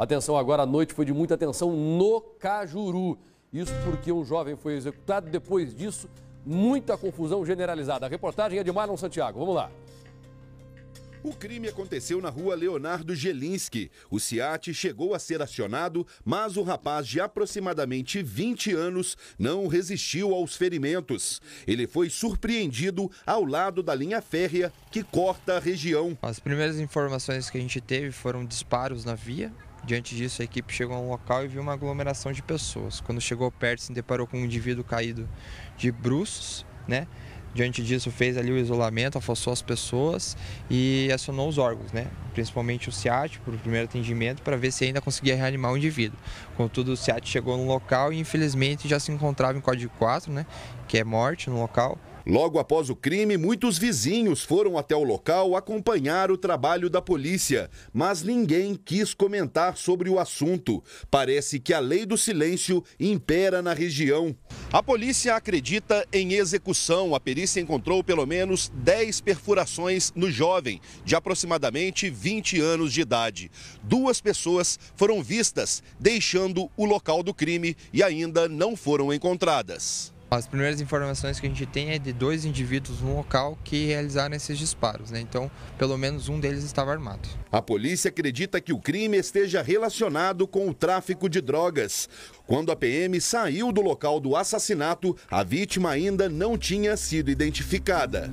Atenção agora, a noite foi de muita atenção no Cajuru. Isso porque um jovem foi executado. Depois disso, muita confusão generalizada. A reportagem é de Marlon Santiago. Vamos lá. O crime aconteceu na rua Leonardo Gelinski. O SIAT chegou a ser acionado, mas o rapaz de aproximadamente 20 anos não resistiu aos ferimentos. Ele foi surpreendido ao lado da linha férrea que corta a região. As primeiras informações que a gente teve foram disparos na via, Diante disso, a equipe chegou a um local e viu uma aglomeração de pessoas. Quando chegou perto, se deparou com um indivíduo caído de bruços, né? Diante disso, fez ali o isolamento, afastou as pessoas e acionou os órgãos, né? principalmente o SEAT, para o primeiro atendimento, para ver se ainda conseguia reanimar o indivíduo. Contudo, o SEAT chegou no local e, infelizmente, já se encontrava em código 4, né? que é morte no local, Logo após o crime, muitos vizinhos foram até o local acompanhar o trabalho da polícia, mas ninguém quis comentar sobre o assunto. Parece que a lei do silêncio impera na região. A polícia acredita em execução. A perícia encontrou pelo menos 10 perfurações no jovem, de aproximadamente 20 anos de idade. Duas pessoas foram vistas deixando o local do crime e ainda não foram encontradas. As primeiras informações que a gente tem é de dois indivíduos no local que realizaram esses disparos, né? Então, pelo menos um deles estava armado. A polícia acredita que o crime esteja relacionado com o tráfico de drogas. Quando a PM saiu do local do assassinato, a vítima ainda não tinha sido identificada.